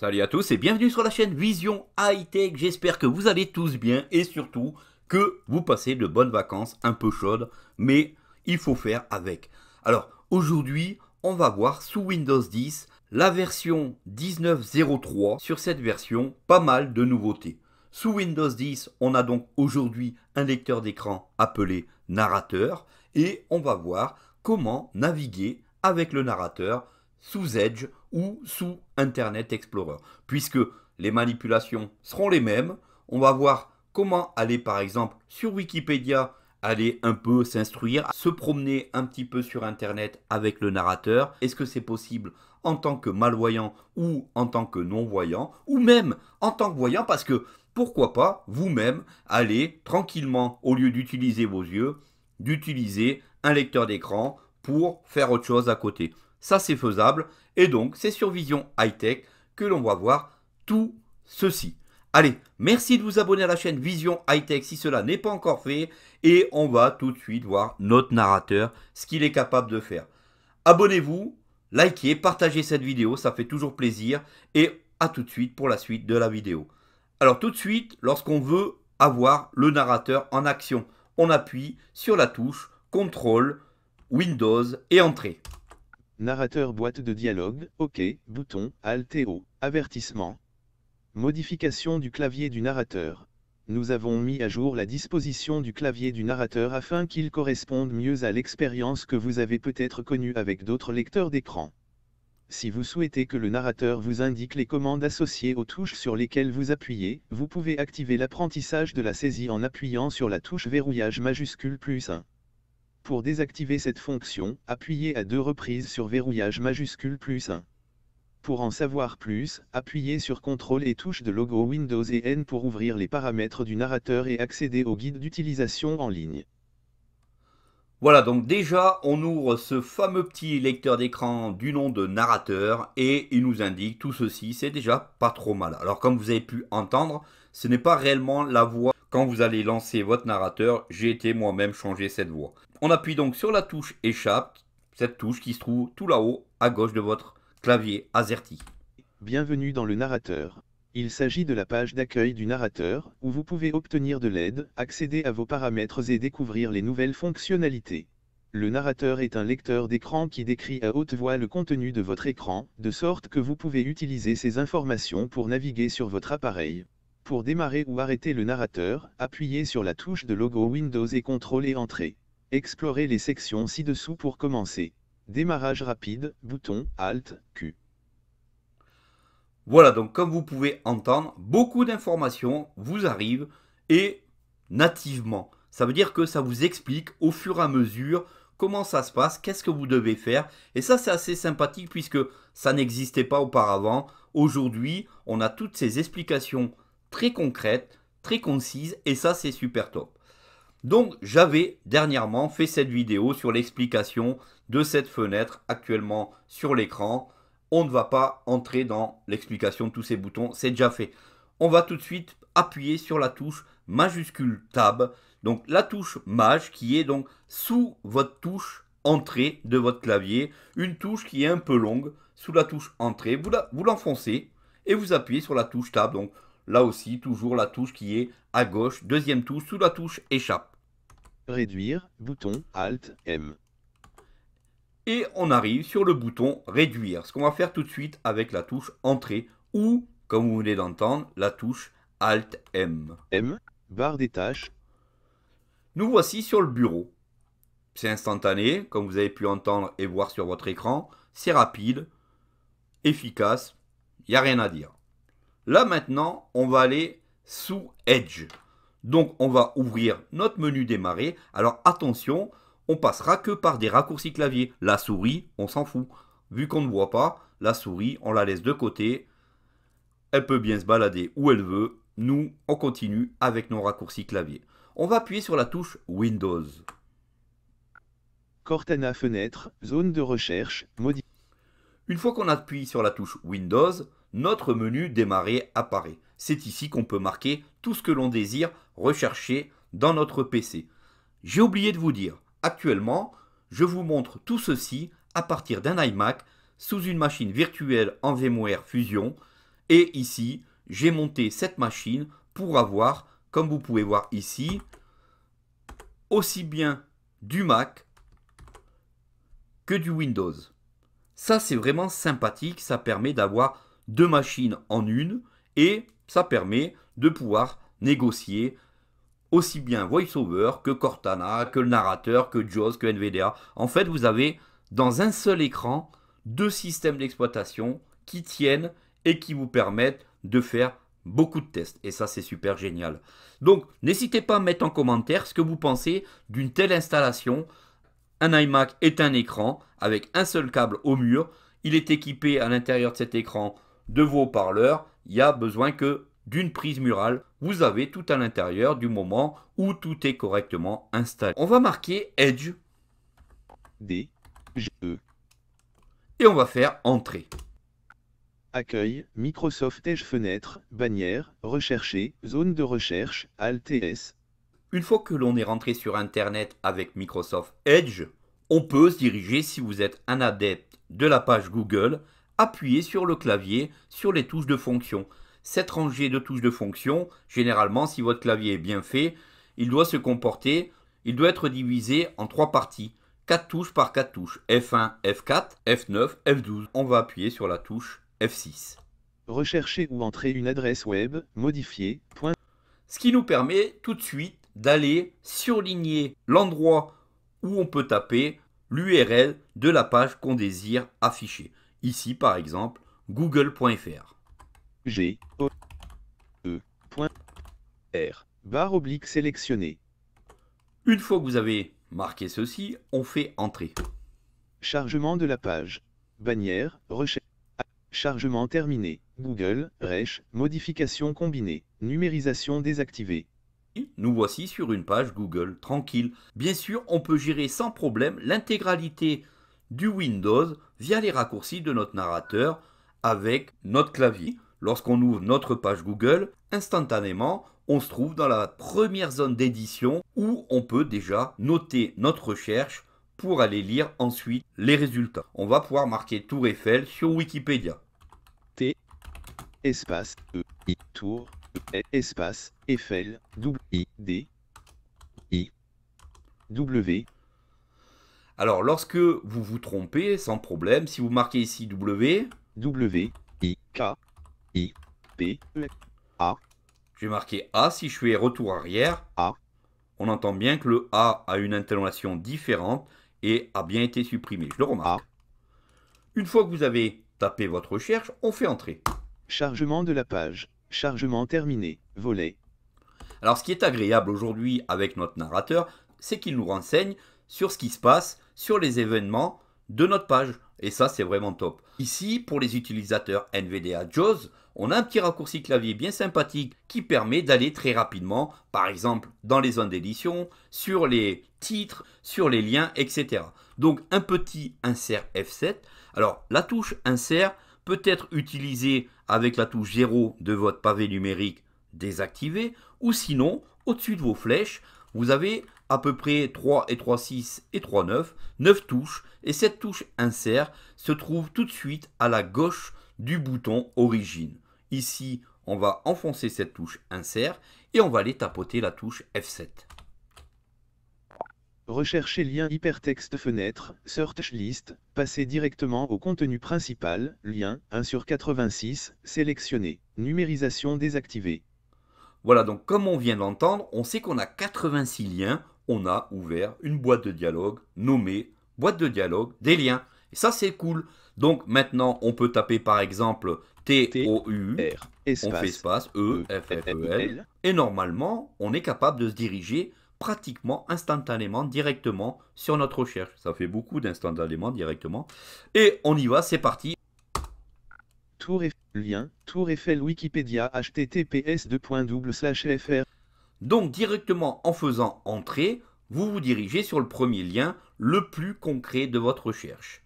Salut à tous et bienvenue sur la chaîne Vision High Tech. J'espère que vous allez tous bien et surtout que vous passez de bonnes vacances un peu chaudes, mais il faut faire avec. Alors aujourd'hui, on va voir sous Windows 10 la version 19.03. Sur cette version, pas mal de nouveautés. Sous Windows 10, on a donc aujourd'hui un lecteur d'écran appelé narrateur et on va voir comment naviguer avec le narrateur sous Edge ou sous Internet Explorer. Puisque les manipulations seront les mêmes, on va voir comment aller par exemple sur Wikipédia, aller un peu s'instruire, se promener un petit peu sur Internet avec le narrateur. Est-ce que c'est possible en tant que malvoyant ou en tant que non-voyant, ou même en tant que voyant, parce que pourquoi pas vous-même aller tranquillement, au lieu d'utiliser vos yeux, d'utiliser un lecteur d'écran pour faire autre chose à côté. Ça, c'est faisable et donc, c'est sur Vision Hightech que l'on va voir tout ceci. Allez, merci de vous abonner à la chaîne Vision Hightech si cela n'est pas encore fait. Et on va tout de suite voir notre narrateur, ce qu'il est capable de faire. Abonnez-vous, likez, partagez cette vidéo, ça fait toujours plaisir. Et à tout de suite pour la suite de la vidéo. Alors tout de suite, lorsqu'on veut avoir le narrateur en action, on appuie sur la touche CTRL, Windows et Entrée narrateur boîte de dialogue, OK, bouton, Alt-O, avertissement. Modification du clavier du narrateur. Nous avons mis à jour la disposition du clavier du narrateur afin qu'il corresponde mieux à l'expérience que vous avez peut-être connue avec d'autres lecteurs d'écran. Si vous souhaitez que le narrateur vous indique les commandes associées aux touches sur lesquelles vous appuyez, vous pouvez activer l'apprentissage de la saisie en appuyant sur la touche verrouillage majuscule plus 1. Pour désactiver cette fonction, appuyez à deux reprises sur verrouillage majuscule plus 1. Pour en savoir plus, appuyez sur contrôle et touche de logo Windows et N pour ouvrir les paramètres du narrateur et accéder au guide d'utilisation en ligne. Voilà, donc déjà, on ouvre ce fameux petit lecteur d'écran du nom de narrateur et il nous indique tout ceci, c'est déjà pas trop mal. Alors comme vous avez pu entendre, ce n'est pas réellement la voix. Quand vous allez lancer votre narrateur, j'ai été moi-même changer cette voix. On appuie donc sur la touche échappe, cette touche qui se trouve tout là-haut à gauche de votre clavier AZERTY. Bienvenue dans le narrateur. Il s'agit de la page d'accueil du narrateur, où vous pouvez obtenir de l'aide, accéder à vos paramètres et découvrir les nouvelles fonctionnalités. Le narrateur est un lecteur d'écran qui décrit à haute voix le contenu de votre écran, de sorte que vous pouvez utiliser ces informations pour naviguer sur votre appareil. Pour démarrer ou arrêter le narrateur, appuyez sur la touche de logo Windows et contrôlez Entrée. Explorez les sections ci-dessous pour commencer. Démarrage rapide, bouton Alt Q. Voilà, donc comme vous pouvez entendre, beaucoup d'informations vous arrivent et nativement. Ça veut dire que ça vous explique au fur et à mesure comment ça se passe, qu'est-ce que vous devez faire. Et ça, c'est assez sympathique puisque ça n'existait pas auparavant. Aujourd'hui, on a toutes ces explications très concrètes, très concises et ça, c'est super top. Donc j'avais dernièrement fait cette vidéo sur l'explication de cette fenêtre actuellement sur l'écran. On ne va pas entrer dans l'explication de tous ces boutons, c'est déjà fait. On va tout de suite appuyer sur la touche majuscule Tab, donc la touche Maj qui est donc sous votre touche Entrée de votre clavier, une touche qui est un peu longue. Sous la touche Entrée, vous l'enfoncez et vous appuyez sur la touche Tab. Donc Là aussi, toujours la touche qui est à gauche. Deuxième touche, sous la touche échappe. Réduire, bouton Alt M. Et on arrive sur le bouton réduire, ce qu'on va faire tout de suite avec la touche entrée ou, comme vous venez d'entendre, la touche Alt M. M, barre des tâches. Nous voici sur le bureau. C'est instantané, comme vous avez pu entendre et voir sur votre écran. C'est rapide, efficace, il n'y a rien à dire. Là maintenant, on va aller sous Edge. Donc on va ouvrir notre menu démarrer. Alors attention, on passera que par des raccourcis clavier. La souris, on s'en fout. Vu qu'on ne voit pas, la souris, on la laisse de côté. Elle peut bien se balader où elle veut. Nous, on continue avec nos raccourcis clavier. On va appuyer sur la touche Windows. Cortana fenêtre, zone de recherche, modifier. Une fois qu'on appuie sur la touche Windows, notre menu Démarrer apparaît. C'est ici qu'on peut marquer tout ce que l'on désire rechercher dans notre PC. J'ai oublié de vous dire, actuellement, je vous montre tout ceci à partir d'un iMac sous une machine virtuelle en VMware Fusion. Et ici, j'ai monté cette machine pour avoir, comme vous pouvez voir ici, aussi bien du Mac que du Windows. Ça, c'est vraiment sympathique, ça permet d'avoir deux machines en une et ça permet de pouvoir négocier aussi bien VoiceOver que Cortana, que le narrateur, que JAWS, que NVDA. En fait, vous avez dans un seul écran deux systèmes d'exploitation qui tiennent et qui vous permettent de faire beaucoup de tests. Et ça, c'est super génial. Donc, n'hésitez pas à mettre en commentaire ce que vous pensez d'une telle installation. Un iMac est un écran avec un seul câble au mur. Il est équipé à l'intérieur de cet écran de vos parleurs il y a besoin que d'une prise murale. Vous avez tout à l'intérieur du moment où tout est correctement installé. On va marquer Edge. D. -E. Et on va faire Entrée. Accueil, Microsoft Edge fenêtre, bannière, rechercher, zone de recherche, Alt S. Une fois que l'on est rentré sur Internet avec Microsoft Edge, on peut se diriger, si vous êtes un adepte de la page Google, Appuyez sur le clavier sur les touches de fonction. Cette rangée de touches de fonction, généralement, si votre clavier est bien fait, il doit se comporter, il doit être divisé en trois parties. Quatre touches par quatre touches. F1, F4, F9, F12. On va appuyer sur la touche F6. Rechercher ou entrer une adresse web, modifier, point. Ce qui nous permet tout de suite d'aller surligner l'endroit où on peut taper l'URL de la page qu'on désire afficher. Ici, par exemple, google.fr. G O E R barre oblique sélectionnée. Une fois que vous avez marqué ceci, on fait entrer. Chargement de la page. Bannière, recherche. Chargement terminé. Google, recherche, modification combinée, numérisation désactivée. Nous voici sur une page Google, tranquille. Bien sûr, on peut gérer sans problème l'intégralité du Windows via les raccourcis de notre narrateur avec notre clavier. Lorsqu'on ouvre notre page Google, instantanément, on se trouve dans la première zone d'édition où on peut déjà noter notre recherche pour aller lire ensuite les résultats. On va pouvoir marquer Tour Eiffel sur Wikipédia. T espace E I Tour e, espace Eiffel W D I W alors, lorsque vous vous trompez, sans problème, si vous marquez ici W... W, I, K, I, P, e, A. Je vais marquer A. Si je fais retour arrière, A. on entend bien que le A a une intonation différente et a bien été supprimé. Je le remarque. Une fois que vous avez tapé votre recherche, on fait entrer. Chargement de la page. Chargement terminé. Volet. Alors, ce qui est agréable aujourd'hui avec notre narrateur, c'est qu'il nous renseigne sur ce qui se passe sur les événements de notre page. Et ça, c'est vraiment top. Ici, pour les utilisateurs NVDA JAWS, on a un petit raccourci clavier bien sympathique qui permet d'aller très rapidement, par exemple dans les zones d'édition, sur les titres, sur les liens, etc. Donc un petit insert F7. Alors la touche insert peut être utilisée avec la touche 0 de votre pavé numérique désactivé, ou sinon, au-dessus de vos flèches, vous avez à peu près 3 et 3, 6 et 3, 9, 9 touches, et cette touche insert se trouve tout de suite à la gauche du bouton origine. Ici, on va enfoncer cette touche insert et on va aller tapoter la touche F7. Recherchez lien hypertexte fenêtre, search list, passer directement au contenu principal, lien 1 sur 86, sélectionné, numérisation désactivée. Voilà, donc comme on vient d'entendre, on sait qu'on a 86 liens, on a ouvert une boîte de dialogue nommée boîte de dialogue des liens. Et ça, c'est cool. Donc maintenant, on peut taper par exemple T-O-U, on fait espace, e, e, F, F, E, L, et normalement, on est capable de se diriger pratiquement instantanément, directement sur notre recherche. Ça fait beaucoup d'instantanément, directement. Et on y va, c'est parti. Tour Eiffel, lien, Tour Eiffel Wikipédia https://fr donc directement en faisant entrer, vous vous dirigez sur le premier lien le plus concret de votre recherche.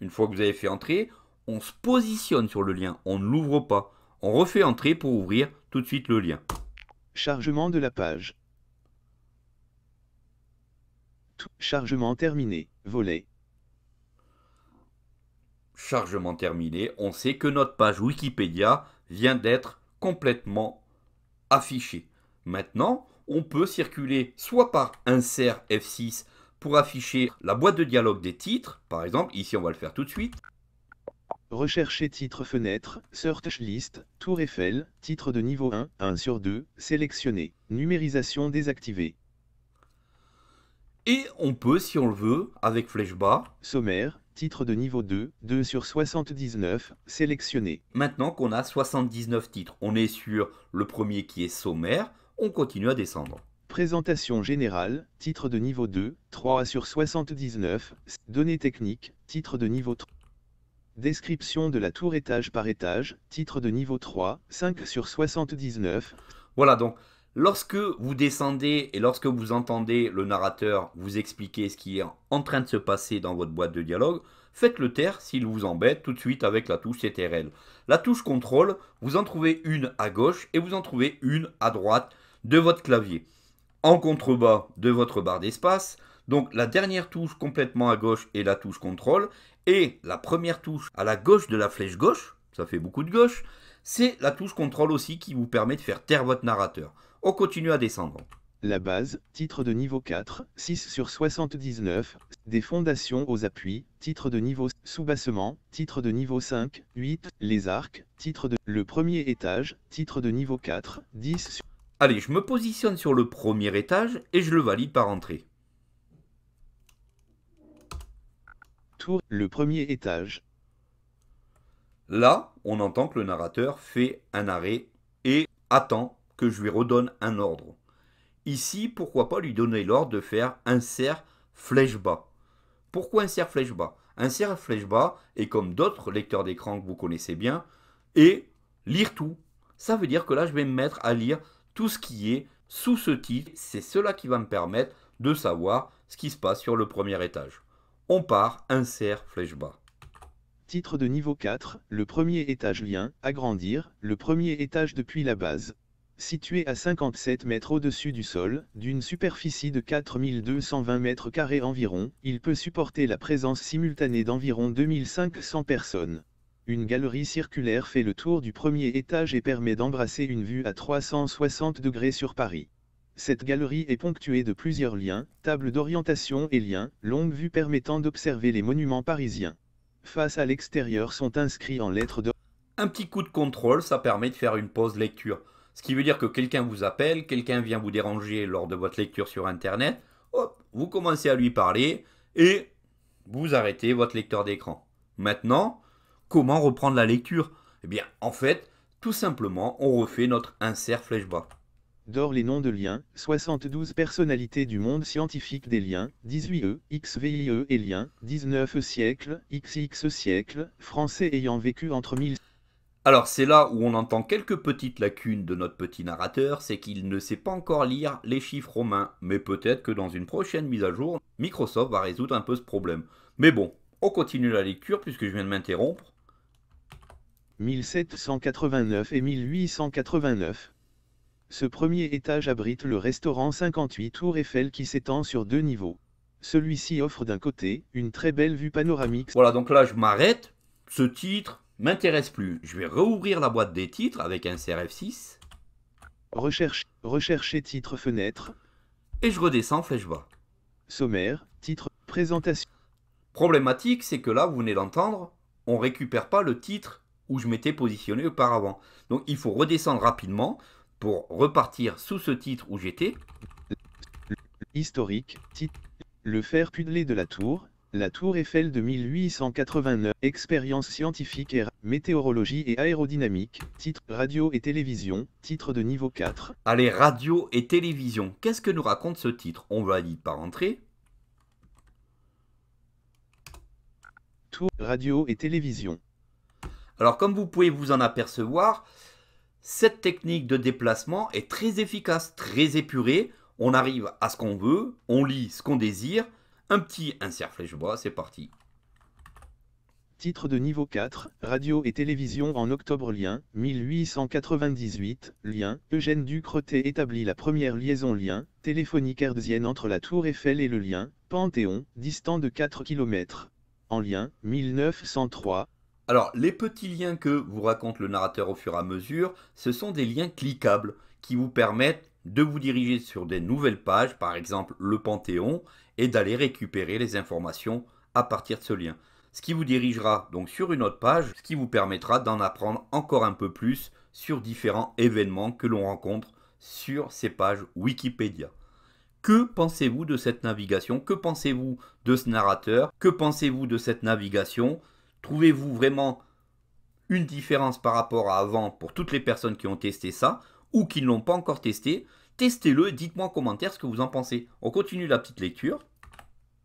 Une fois que vous avez fait entrer, on se positionne sur le lien, on ne l'ouvre pas. On refait entrer pour ouvrir tout de suite le lien. Chargement de la page. chargement terminé, volet. Chargement terminé, on sait que notre page Wikipédia vient d'être complètement affichée. Maintenant, on peut circuler soit par insert F6 pour afficher la boîte de dialogue des titres, par exemple, ici on va le faire tout de suite. Rechercher titre fenêtre, search list, tour Eiffel, titre de niveau 1, 1 sur 2, sélectionné, numérisation désactivée. Et on peut, si on le veut, avec flèche bas, sommaire, titre de niveau 2, 2 sur 79, sélectionné. Maintenant qu'on a 79 titres, on est sur le premier qui est sommaire, on continue à descendre. Présentation générale, titre de niveau 2, 3 sur 79, données techniques, titre de niveau 3. Description de la tour étage par étage, titre de niveau 3, 5 sur 79. Voilà donc, lorsque vous descendez et lorsque vous entendez le narrateur vous expliquer ce qui est en train de se passer dans votre boîte de dialogue, faites-le taire s'il vous embête tout de suite avec la touche CTRL. La touche contrôle, vous en trouvez une à gauche et vous en trouvez une à droite de votre clavier en contrebas de votre barre d'espace. Donc la dernière touche complètement à gauche est la touche contrôle. Et la première touche à la gauche de la flèche gauche, ça fait beaucoup de gauche, c'est la touche contrôle aussi qui vous permet de faire taire votre narrateur. On continue à descendre. La base, titre de niveau 4, 6 sur 79, des fondations aux appuis, titre de niveau sous-bassement, titre de niveau 5, 8, les arcs, titre de le premier étage, titre de niveau 4, 10 Allez, je me positionne sur le premier étage et je le valide par entrée. Tour, le premier étage. Là, on entend que le narrateur fait un arrêt et attend que je lui redonne un ordre. Ici, pourquoi pas lui donner l'ordre de faire insert flèche bas. Pourquoi insert flèche bas Un Insert flèche bas, est comme d'autres lecteurs d'écran que vous connaissez bien, et lire tout. Ça veut dire que là, je vais me mettre à lire tout ce qui est sous ce titre. C'est cela qui va me permettre de savoir ce qui se passe sur le premier étage. On part, insert, flèche bas. Titre de niveau 4, le premier étage lien, agrandir, le premier étage depuis la base. Situé à 57 mètres au-dessus du sol, d'une superficie de 4220 mètres carrés environ, il peut supporter la présence simultanée d'environ 2500 personnes. Une galerie circulaire fait le tour du premier étage et permet d'embrasser une vue à 360 degrés sur Paris. Cette galerie est ponctuée de plusieurs liens, tables d'orientation et liens, longue vues permettant d'observer les monuments parisiens. Face à l'extérieur sont inscrits en lettres de... Un petit coup de contrôle, ça permet de faire une pause lecture. Ce qui veut dire que quelqu'un vous appelle, quelqu'un vient vous déranger lors de votre lecture sur Internet, hop, vous commencez à lui parler et vous arrêtez votre lecteur d'écran. Maintenant, Comment reprendre la lecture Eh bien, en fait, tout simplement, on refait notre insert flèche-bas. D'or les noms de liens, 72 personnalités du monde scientifique des liens, 18e, XVIE et liens, 19e siècle, XX siècle, français ayant vécu entre 1000... Alors c'est là où on entend quelques petites lacunes de notre petit narrateur, c'est qu'il ne sait pas encore lire les chiffres romains, mais peut-être que dans une prochaine mise à jour, Microsoft va résoudre un peu ce problème. Mais bon, on continue la lecture puisque je viens de m'interrompre. 1789 et 1889. Ce premier étage abrite le restaurant 58 Tour Eiffel qui s'étend sur deux niveaux. Celui-ci offre d'un côté une très belle vue panoramique. Voilà, donc là je m'arrête. Ce titre m'intéresse plus. Je vais rouvrir la boîte des titres avec un CRF6. Recherche, rechercher titre fenêtre. Et je redescends flèche bas. Sommaire, titre, présentation. Problématique, c'est que là, vous venez d'entendre, on récupère pas le titre où je m'étais positionné auparavant. Donc il faut redescendre rapidement pour repartir sous ce titre où j'étais. Historique, titre, le fer pudelé de la tour, la tour Eiffel de 1889, expérience scientifique et météorologie et aérodynamique, titre radio et télévision, titre de niveau 4. Allez, radio et télévision, qu'est-ce que nous raconte ce titre On va y par entrée. Tour radio et télévision. Alors comme vous pouvez vous en apercevoir, cette technique de déplacement est très efficace, très épurée. On arrive à ce qu'on veut, on lit ce qu'on désire. Un petit insert flèche bois, c'est parti. Titre de niveau 4, radio et télévision en octobre lien, 1898, lien, Eugène Ducreté établit la première liaison lien, téléphonique herzienne entre la tour Eiffel et le lien, Panthéon, distant de 4 km. En lien, 1903, alors, les petits liens que vous raconte le narrateur au fur et à mesure, ce sont des liens cliquables qui vous permettent de vous diriger sur des nouvelles pages, par exemple le Panthéon, et d'aller récupérer les informations à partir de ce lien. Ce qui vous dirigera donc sur une autre page, ce qui vous permettra d'en apprendre encore un peu plus sur différents événements que l'on rencontre sur ces pages Wikipédia. Que pensez-vous de cette navigation Que pensez-vous de ce narrateur Que pensez-vous de cette navigation Trouvez-vous vraiment une différence par rapport à avant pour toutes les personnes qui ont testé ça ou qui ne l'ont pas encore testé Testez-le et dites-moi en commentaire ce que vous en pensez. On continue la petite lecture.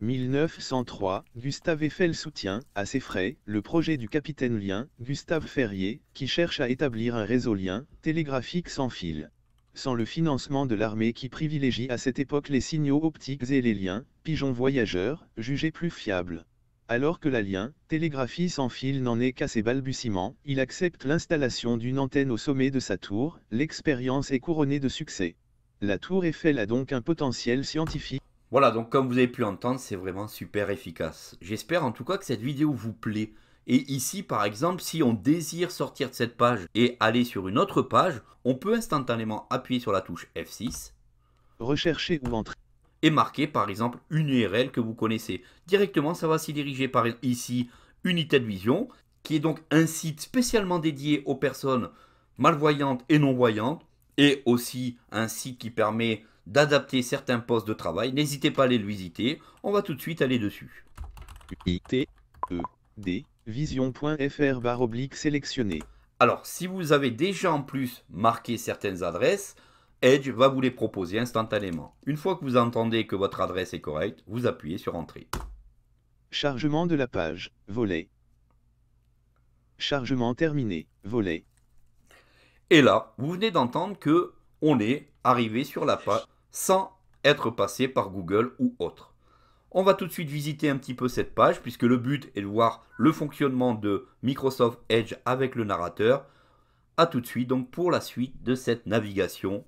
1903, Gustave Eiffel soutient, à ses frais, le projet du capitaine Lien, Gustave Ferrier, qui cherche à établir un réseau lien, télégraphique sans fil. Sans le financement de l'armée qui privilégie à cette époque les signaux optiques et les liens, pigeons voyageurs, jugés plus fiables. Alors que l'alien, télégraphie sans fil n'en est qu'à ses balbutiements, il accepte l'installation d'une antenne au sommet de sa tour, l'expérience est couronnée de succès. La tour Eiffel a donc un potentiel scientifique. Voilà, donc comme vous avez pu entendre, c'est vraiment super efficace. J'espère en tout cas que cette vidéo vous plaît. Et ici, par exemple, si on désire sortir de cette page et aller sur une autre page, on peut instantanément appuyer sur la touche F6. Rechercher ou entrer et marquer par exemple une URL que vous connaissez. Directement, ça va s'y diriger par ici Unité de Vision, qui est donc un site spécialement dédié aux personnes malvoyantes et non-voyantes, et aussi un site qui permet d'adapter certains postes de travail. N'hésitez pas à aller le visiter. On va tout de suite aller dessus. E oblique sélectionné. Alors, si vous avez déjà en plus marqué certaines adresses, Edge va vous les proposer instantanément. Une fois que vous entendez que votre adresse est correcte, vous appuyez sur Entrée. Chargement de la page, volet. Chargement terminé, volet. Et là, vous venez d'entendre que on est arrivé sur la page sans être passé par Google ou autre. On va tout de suite visiter un petit peu cette page puisque le but est de voir le fonctionnement de Microsoft Edge avec le narrateur. A tout de suite donc pour la suite de cette navigation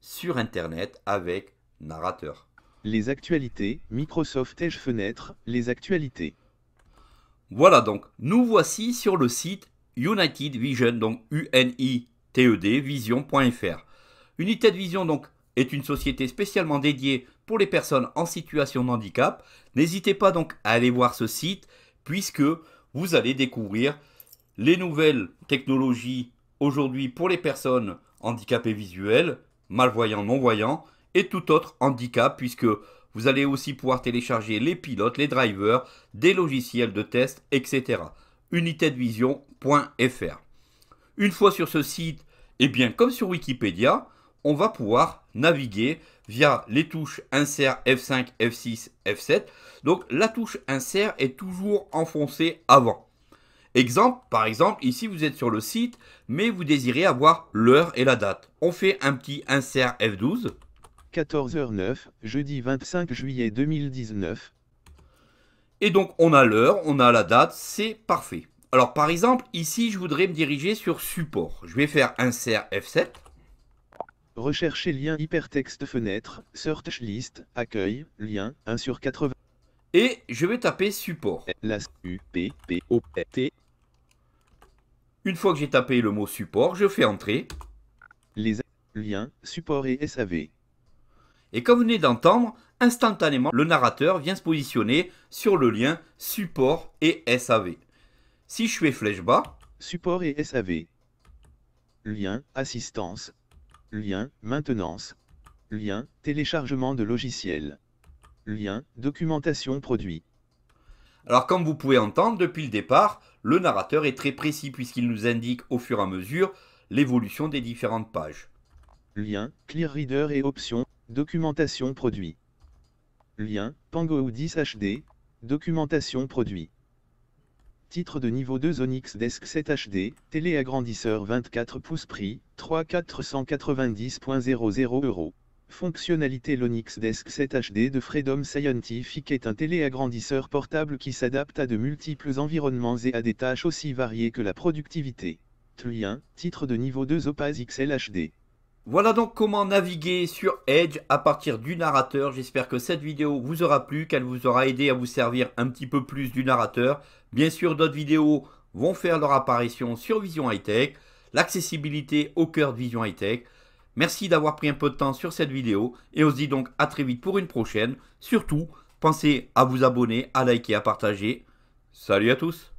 sur Internet avec narrateur. Les actualités, Microsoft Edge Fenêtre, les actualités. Voilà donc, nous voici sur le site United Vision, donc u e vision.fr. United Vision donc est une société spécialement dédiée pour les personnes en situation de handicap. N'hésitez pas donc à aller voir ce site puisque vous allez découvrir les nouvelles technologies aujourd'hui pour les personnes handicapées visuelles, Malvoyant, non voyant et tout autre handicap, puisque vous allez aussi pouvoir télécharger les pilotes, les drivers, des logiciels de test, etc. Unitedvision.fr Une fois sur ce site, et eh bien comme sur Wikipédia, on va pouvoir naviguer via les touches insert F5, F6, F7. Donc la touche insert est toujours enfoncée avant. Exemple, par exemple, ici vous êtes sur le site, mais vous désirez avoir l'heure et la date. On fait un petit insert F12. 14h09, jeudi 25 juillet 2019. Et donc on a l'heure, on a la date, c'est parfait. Alors par exemple, ici je voudrais me diriger sur support. Je vais faire insert F7. Rechercher lien hypertexte fenêtre, search list, accueil, lien, 1 sur 80. Et je vais taper support. P, P, O, T, une fois que j'ai tapé le mot support, je fais entrer. Les liens, support et SAV. Et comme vous venez d'entendre, instantanément, le narrateur vient se positionner sur le lien support et SAV. Si je fais flèche bas, support et SAV, lien assistance, lien maintenance, lien téléchargement de logiciel », lien documentation produit. Alors comme vous pouvez entendre, depuis le départ, le narrateur est très précis puisqu'il nous indique au fur et à mesure l'évolution des différentes pages. Lien, Clear Reader et options, documentation produit. Lien, Pango 10 HD, documentation produit. Titre de niveau 2 Onyx Desk 7 HD, téléagrandisseur 24 pouces prix, 3 euros. Fonctionnalité LONIX Desk 7 HD de Freedom Scientific est un téléagrandisseur portable qui s'adapte à de multiples environnements et à des tâches aussi variées que la productivité. Lien, titre de niveau 2 Opaz XL HD. Voilà donc comment naviguer sur Edge à partir du narrateur. J'espère que cette vidéo vous aura plu, qu'elle vous aura aidé à vous servir un petit peu plus du narrateur. Bien sûr, d'autres vidéos vont faire leur apparition sur Vision High Tech, l'accessibilité au cœur de Vision High Tech. Merci d'avoir pris un peu de temps sur cette vidéo et on se dit donc à très vite pour une prochaine. Surtout, pensez à vous abonner, à liker, à partager. Salut à tous